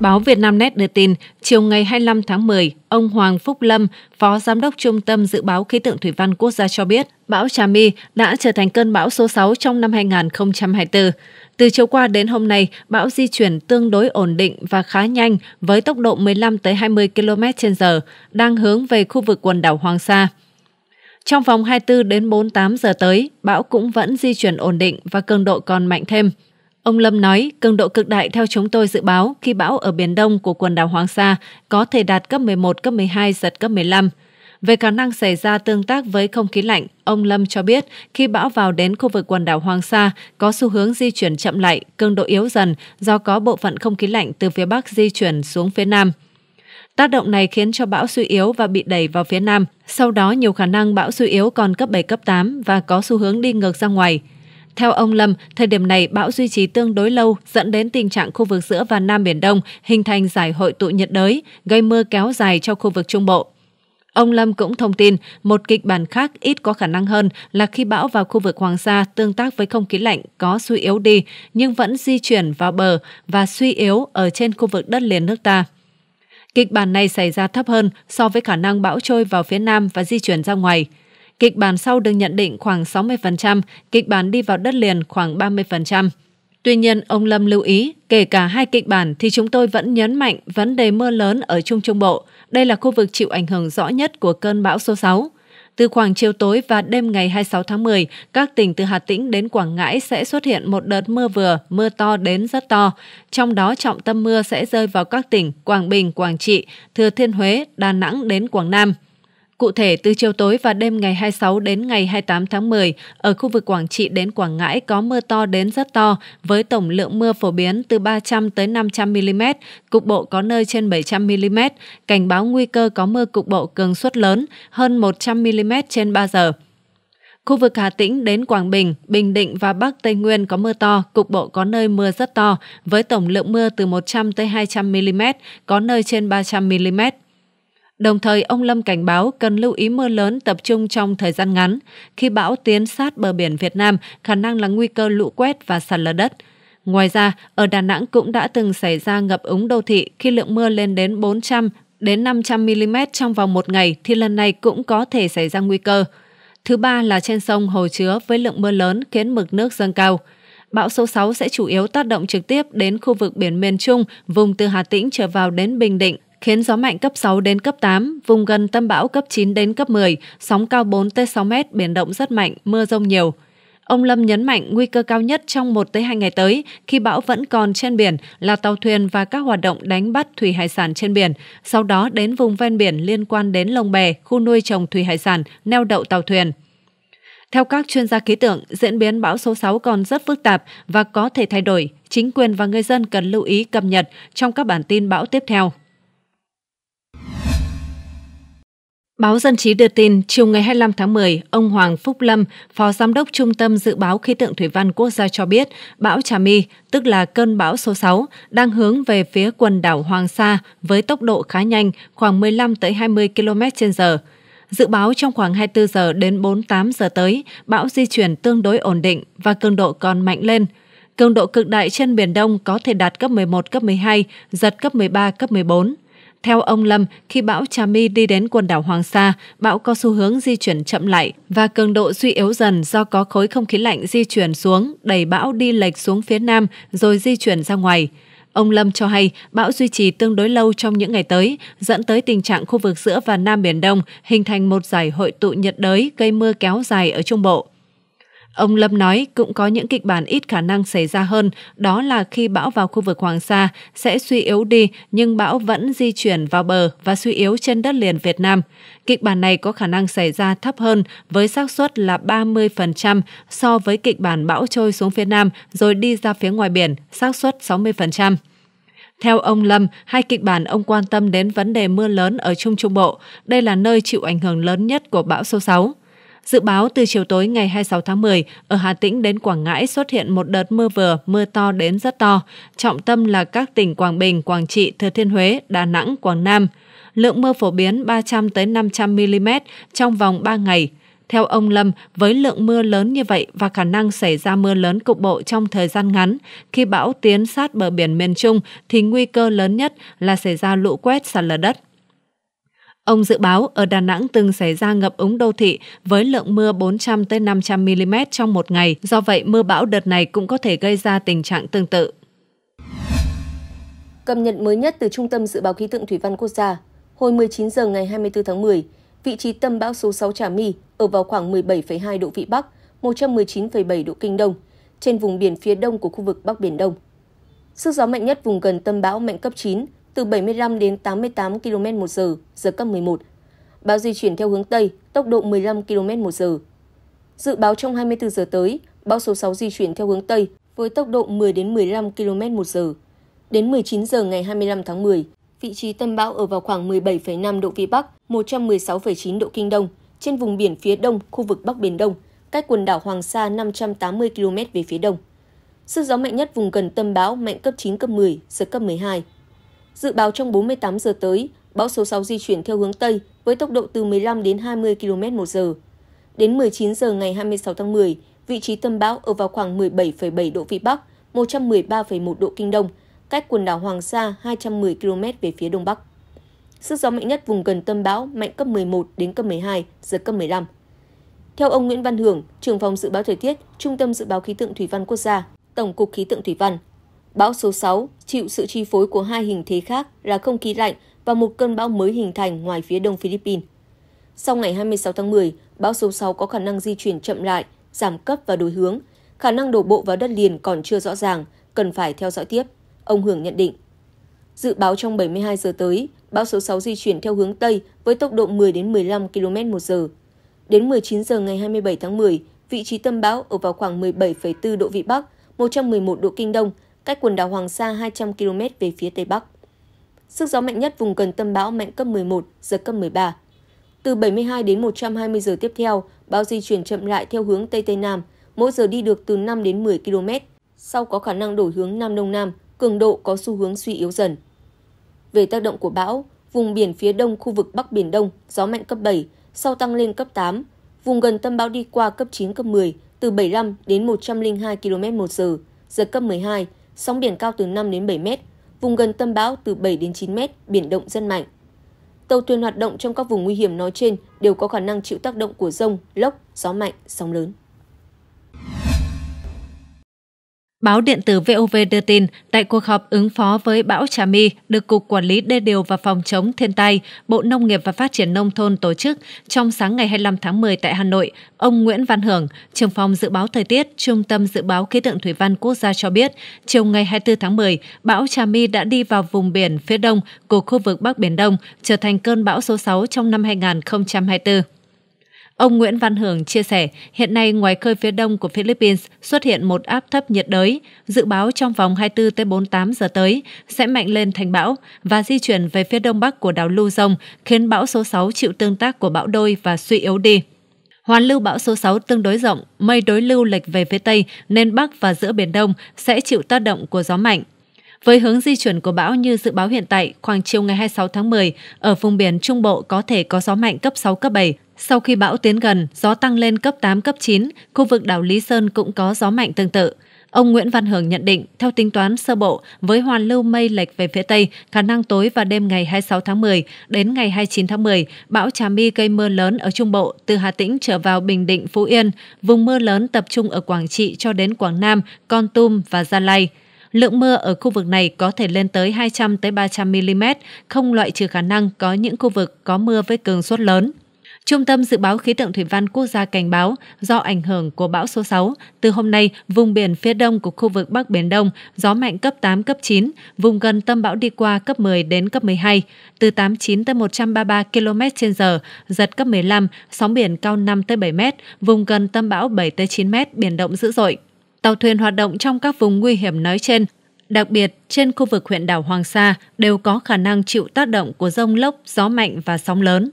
Báo Việt Nam Net đưa tin, chiều ngày 25 tháng 10, ông Hoàng Phúc Lâm, Phó Giám đốc Trung tâm Dự báo Khí tượng Thủy văn Quốc gia cho biết, bão Chami đã trở thành cơn bão số 6 trong năm 2024. Từ chiều qua đến hôm nay, bão di chuyển tương đối ổn định và khá nhanh với tốc độ 15-20 km h đang hướng về khu vực quần đảo Hoàng Sa. Trong vòng 24 đến 48 giờ tới, bão cũng vẫn di chuyển ổn định và cường độ còn mạnh thêm. Ông Lâm nói, cường độ cực đại theo chúng tôi dự báo khi bão ở Biển Đông của quần đảo Hoàng Sa có thể đạt cấp 11, cấp 12, giật cấp 15. Về khả năng xảy ra tương tác với không khí lạnh, ông Lâm cho biết khi bão vào đến khu vực quần đảo Hoàng Sa có xu hướng di chuyển chậm lại, cường độ yếu dần do có bộ phận không khí lạnh từ phía Bắc di chuyển xuống phía Nam. Tác động này khiến cho bão suy yếu và bị đẩy vào phía Nam. Sau đó nhiều khả năng bão suy yếu còn cấp 7, cấp 8 và có xu hướng đi ngược ra ngoài – theo ông Lâm, thời điểm này bão duy trì tương đối lâu dẫn đến tình trạng khu vực giữa và Nam Biển Đông hình thành giải hội tụ nhiệt đới, gây mưa kéo dài cho khu vực Trung Bộ. Ông Lâm cũng thông tin, một kịch bản khác ít có khả năng hơn là khi bão vào khu vực Hoàng Sa tương tác với không khí lạnh có suy yếu đi nhưng vẫn di chuyển vào bờ và suy yếu ở trên khu vực đất liền nước ta. Kịch bản này xảy ra thấp hơn so với khả năng bão trôi vào phía Nam và di chuyển ra ngoài – kịch bản sau được nhận định khoảng 60%, kịch bản đi vào đất liền khoảng 30%. Tuy nhiên, ông Lâm lưu ý, kể cả hai kịch bản thì chúng tôi vẫn nhấn mạnh vấn đề mưa lớn ở Trung Trung Bộ. Đây là khu vực chịu ảnh hưởng rõ nhất của cơn bão số 6. Từ khoảng chiều tối và đêm ngày 26 tháng 10, các tỉnh từ Hà Tĩnh đến Quảng Ngãi sẽ xuất hiện một đợt mưa vừa, mưa to đến rất to. Trong đó trọng tâm mưa sẽ rơi vào các tỉnh Quảng Bình, Quảng Trị, Thừa Thiên Huế, Đà Nẵng đến Quảng Nam. Cụ thể, từ chiều tối và đêm ngày 26 đến ngày 28 tháng 10, ở khu vực Quảng Trị đến Quảng Ngãi có mưa to đến rất to, với tổng lượng mưa phổ biến từ 300 tới 500 mm, cục bộ có nơi trên 700 mm, cảnh báo nguy cơ có mưa cục bộ cường suất lớn, hơn 100 mm trên 3 giờ. Khu vực Hà Tĩnh đến Quảng Bình, Bình Định và Bắc Tây Nguyên có mưa to, cục bộ có nơi mưa rất to, với tổng lượng mưa từ 100 tới 200 mm, có nơi trên 300 mm. Đồng thời, ông Lâm cảnh báo cần lưu ý mưa lớn tập trung trong thời gian ngắn. Khi bão tiến sát bờ biển Việt Nam, khả năng là nguy cơ lũ quét và sạt lở đất. Ngoài ra, ở Đà Nẵng cũng đã từng xảy ra ngập úng đô thị khi lượng mưa lên đến 400 đến 500 mm trong vòng một ngày thì lần này cũng có thể xảy ra nguy cơ. Thứ ba là trên sông hồ chứa với lượng mưa lớn khiến mực nước dâng cao. Bão số 6 sẽ chủ yếu tác động trực tiếp đến khu vực biển miền Trung, vùng từ Hà Tĩnh trở vào đến Bình Định, khiến gió mạnh cấp 6 đến cấp 8, vùng gần tâm bão cấp 9 đến cấp 10, sóng cao 4 tới 6 mét, biển động rất mạnh, mưa rông nhiều. Ông Lâm nhấn mạnh nguy cơ cao nhất trong 1 tới 2 ngày tới khi bão vẫn còn trên biển là tàu thuyền và các hoạt động đánh bắt thủy hải sản trên biển, sau đó đến vùng ven biển liên quan đến lồng bè, khu nuôi trồng thủy hải sản, neo đậu tàu thuyền. Theo các chuyên gia khí tượng, diễn biến bão số 6 còn rất phức tạp và có thể thay đổi. Chính quyền và người dân cần lưu ý cập nhật trong các bản tin bão tiếp theo. Báo Dân trí đưa tin, chiều ngày 25 tháng 10, ông Hoàng Phúc Lâm, Phó Giám đốc Trung tâm Dự báo Khí tượng Thủy văn Quốc gia cho biết, bão Trà My, tức là cơn bão số 6, đang hướng về phía quần đảo Hoàng Sa với tốc độ khá nhanh, khoảng 15-20 km h Dự báo trong khoảng 24 giờ đến 48 giờ tới, bão di chuyển tương đối ổn định và cường độ còn mạnh lên. Cường độ cực đại trên Biển Đông có thể đạt cấp 11, cấp 12, giật cấp 13, cấp 14. Theo ông Lâm, khi bão Trà đi đến quần đảo Hoàng Sa, bão có xu hướng di chuyển chậm lại và cường độ suy yếu dần do có khối không khí lạnh di chuyển xuống, đẩy bão đi lệch xuống phía nam rồi di chuyển ra ngoài. Ông Lâm cho hay bão duy trì tương đối lâu trong những ngày tới, dẫn tới tình trạng khu vực giữa và Nam Biển Đông hình thành một giải hội tụ nhiệt đới gây mưa kéo dài ở Trung Bộ. Ông Lâm nói cũng có những kịch bản ít khả năng xảy ra hơn, đó là khi bão vào khu vực Hoàng Sa sẽ suy yếu đi nhưng bão vẫn di chuyển vào bờ và suy yếu trên đất liền Việt Nam. Kịch bản này có khả năng xảy ra thấp hơn với xác suất là 30% so với kịch bản bão trôi xuống phía Nam rồi đi ra phía ngoài biển, xác suất 60%. Theo ông Lâm, hai kịch bản ông quan tâm đến vấn đề mưa lớn ở Trung Trung Bộ. Đây là nơi chịu ảnh hưởng lớn nhất của bão số 6. Dự báo từ chiều tối ngày 26 tháng 10, ở Hà Tĩnh đến Quảng Ngãi xuất hiện một đợt mưa vừa, mưa to đến rất to, trọng tâm là các tỉnh Quảng Bình, Quảng Trị, Thừa Thiên Huế, Đà Nẵng, Quảng Nam. Lượng mưa phổ biến 300 tới 500 mm trong vòng 3 ngày. Theo ông Lâm, với lượng mưa lớn như vậy và khả năng xảy ra mưa lớn cục bộ trong thời gian ngắn, khi bão tiến sát bờ biển miền Trung thì nguy cơ lớn nhất là xảy ra lũ quét sạt lở đất. Ông dự báo ở Đà Nẵng từng xảy ra ngập úng đô thị với lượng mưa 400 tới 500 mm trong một ngày, do vậy mưa bão đợt này cũng có thể gây ra tình trạng tương tự. Cập nhật mới nhất từ Trung tâm Dự báo Khí tượng Thủy văn Quốc gia, hồi 19 giờ ngày 24 tháng 10, vị trí tâm bão số 6 Trà My ở vào khoảng 17,2 độ Vĩ Bắc, 119,7 độ Kinh Đông, trên vùng biển phía đông của khu vực Bắc Biển Đông. Sức gió mạnh nhất vùng gần tâm bão mạnh cấp 9, từ 75 đến 88 km một giờ, giật cấp 11. Bão di chuyển theo hướng Tây, tốc độ 15 km một giờ. Dự báo trong 24 giờ tới, bão số 6 di chuyển theo hướng Tây với tốc độ 10 đến 15 km một giờ. Đến 19 giờ ngày 25 tháng 10, vị trí tâm bão ở vào khoảng 17,5 độ Vĩ Bắc, 116,9 độ Kinh Đông, trên vùng biển phía đông khu vực Bắc Biển Đông, cách quần đảo Hoàng Sa 580 km về phía đông. Sức gió mạnh nhất vùng gần tâm bão mạnh cấp 9, cấp 10, giật cấp 12, Dự báo trong 48 giờ tới, bão số 6 di chuyển theo hướng Tây với tốc độ từ 15 đến 20 km một giờ. Đến 19 giờ ngày 26 tháng 10, vị trí tâm bão ở vào khoảng 17,7 độ Vĩ Bắc, 113,1 độ Kinh Đông, cách quần đảo Hoàng Sa 210 km về phía Đông Bắc. Sức gió mạnh nhất vùng gần tâm bão mạnh cấp 11 đến cấp 12, giật cấp 15. Theo ông Nguyễn Văn Hưởng, trưởng phòng dự báo thời tiết, Trung tâm dự báo khí tượng thủy văn quốc gia, Tổng cục khí tượng thủy văn, Bão số 6 chịu sự chi phối của hai hình thế khác là không khí lạnh và một cơn bão mới hình thành ngoài phía đông Philippines. Sau ngày 26 tháng 10, bão số 6 có khả năng di chuyển chậm lại, giảm cấp và đổi hướng. Khả năng đổ bộ vào đất liền còn chưa rõ ràng, cần phải theo dõi tiếp, ông Hưởng nhận định. Dự báo trong 72 giờ tới, bão số 6 di chuyển theo hướng Tây với tốc độ 10 đến 15 km một giờ. Đến 19 giờ ngày 27 tháng 10, vị trí tâm bão ở vào khoảng 17,4 độ Vĩ Bắc, 111 độ Kinh Đông, cách quần đảo Hoàng Sa 200 km về phía Tây Bắc. Sức gió mạnh nhất vùng gần tâm bão mạnh cấp 11, giật cấp 13. Từ 72 đến 120 giờ tiếp theo, bão di chuyển chậm lại theo hướng Tây Tây Nam, mỗi giờ đi được từ 5 đến 10 km, sau có khả năng đổi hướng Nam Đông Nam, cường độ có xu hướng suy yếu dần. Về tác động của bão, vùng biển phía đông khu vực Bắc Biển Đông, gió mạnh cấp 7, sau tăng lên cấp 8, vùng gần tâm bão đi qua cấp 9, cấp 10, từ 75 đến 102 km một giờ, giật cấp 12, Sóng biển cao từ 5 đến 7 mét, vùng gần tâm bão từ 7 đến 9 mét, biển động rất mạnh. Tàu thuyền hoạt động trong các vùng nguy hiểm nói trên đều có khả năng chịu tác động của rông, lốc, gió mạnh, sóng lớn. Báo điện tử VOV đưa tin, tại cuộc họp ứng phó với bão Trà My được Cục Quản lý Đê điều và Phòng chống thiên tai, Bộ Nông nghiệp và Phát triển Nông thôn tổ chức trong sáng ngày 25 tháng 10 tại Hà Nội, ông Nguyễn Văn Hưởng, trưởng phòng dự báo thời tiết, Trung tâm Dự báo Khí tượng Thủy văn Quốc gia cho biết, chiều ngày 24 tháng 10, bão Trà My đã đi vào vùng biển phía đông của khu vực Bắc Biển Đông, trở thành cơn bão số 6 trong năm 2024. Ông Nguyễn Văn Hưởng chia sẻ, hiện nay ngoài khơi phía đông của Philippines xuất hiện một áp thấp nhiệt đới, dự báo trong vòng 24 tới 48 giờ tới sẽ mạnh lên thành bão và di chuyển về phía đông bắc của đảo Luzon, khiến bão số 6 chịu tương tác của bão đôi và suy yếu đi. Hoàn lưu bão số 6 tương đối rộng, mây đối lưu lệch về phía Tây nên Bắc và giữa Biển Đông sẽ chịu tác động của gió mạnh. Với hướng di chuyển của bão như dự báo hiện tại, khoảng chiều ngày 26 tháng 10, ở vùng biển Trung Bộ có thể có gió mạnh cấp 6, cấp 7, sau khi bão tiến gần, gió tăng lên cấp 8, cấp 9, khu vực đảo Lý Sơn cũng có gió mạnh tương tự. Ông Nguyễn Văn Hưởng nhận định, theo tính toán sơ bộ, với hoàn lưu mây lệch về phía Tây, khả năng tối và đêm ngày 26 tháng 10 đến ngày 29 tháng 10, bão Trà My gây mưa lớn ở Trung Bộ, từ Hà Tĩnh trở vào Bình Định, Phú Yên. Vùng mưa lớn tập trung ở Quảng Trị cho đến Quảng Nam, Con Tum và Gia Lai. Lượng mưa ở khu vực này có thể lên tới 200-300 mm, không loại trừ khả năng có những khu vực có mưa với cường suất lớn. Trung tâm Dự báo Khí tượng Thủy văn Quốc gia cảnh báo do ảnh hưởng của bão số 6, từ hôm nay, vùng biển phía đông của khu vực Bắc Biển Đông, gió mạnh cấp 8, cấp 9, vùng gần tâm bão đi qua cấp 10 đến cấp 12, từ 89 tới 133 km h giật cấp 15, sóng biển cao 5 tới 7 m, vùng gần tâm bão 7 tới 9 m, biển động dữ dội. Tàu thuyền hoạt động trong các vùng nguy hiểm nói trên Đặc biệt, trên khu vực huyện đảo Hoàng Sa đều có khả năng chịu tác động của rông lốc, gió mạnh và sóng lớn.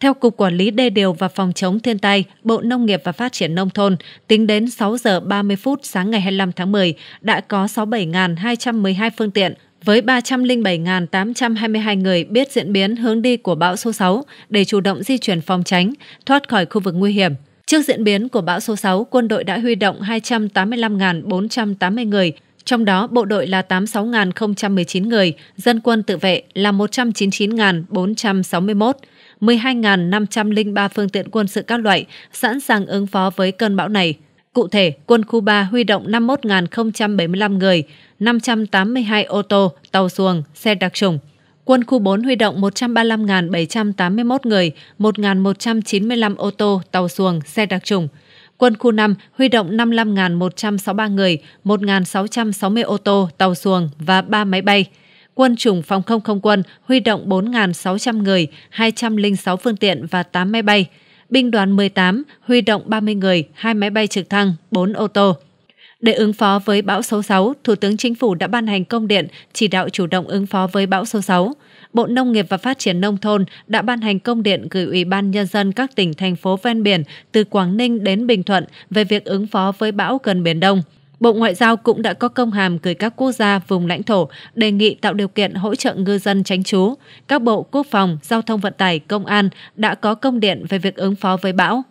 Theo Cục Quản lý Đê điều và Phòng chống thiên tai, Bộ Nông nghiệp và Phát triển Nông thôn, tính đến 6 giờ 30 phút sáng ngày 25 tháng 10, đã có 67.212 phương tiện, với 307.822 người biết diễn biến hướng đi của bão số 6 để chủ động di chuyển phòng tránh, thoát khỏi khu vực nguy hiểm. Trước diễn biến của bão số 6, quân đội đã huy động 285.480 người, trong đó bộ đội là 86.019 người, dân quân tự vệ là 199.461 12.503 phương tiện quân sự các loại sẵn sàng ứng phó với cơn bão này. Cụ thể, quân khu 3 huy động 51.075 người, 582 ô tô, tàu xuồng, xe đặc trùng. Quân khu 4 huy động 135.781 người, 1.195 ô tô, tàu xuồng, xe đặc trùng. Quân khu 5 huy động 55.163 người, 1.660 ô tô, tàu xuồng và 3 máy bay quân chủng phòng không không quân huy động 4.600 người, 206 phương tiện và 8 máy bay. Binh đoàn 18 huy động 30 người, 2 máy bay trực thăng, 4 ô tô. Để ứng phó với bão số 6, Thủ tướng Chính phủ đã ban hành công điện chỉ đạo chủ động ứng phó với bão số 6. Bộ Nông nghiệp và Phát triển Nông thôn đã ban hành công điện gửi Ủy ban Nhân dân các tỉnh, thành phố ven biển từ Quảng Ninh đến Bình Thuận về việc ứng phó với bão gần Biển Đông. Bộ Ngoại giao cũng đã có công hàm gửi các quốc gia vùng lãnh thổ đề nghị tạo điều kiện hỗ trợ ngư dân tránh trú. Các bộ quốc phòng, giao thông vận tải, công an đã có công điện về việc ứng phó với bão.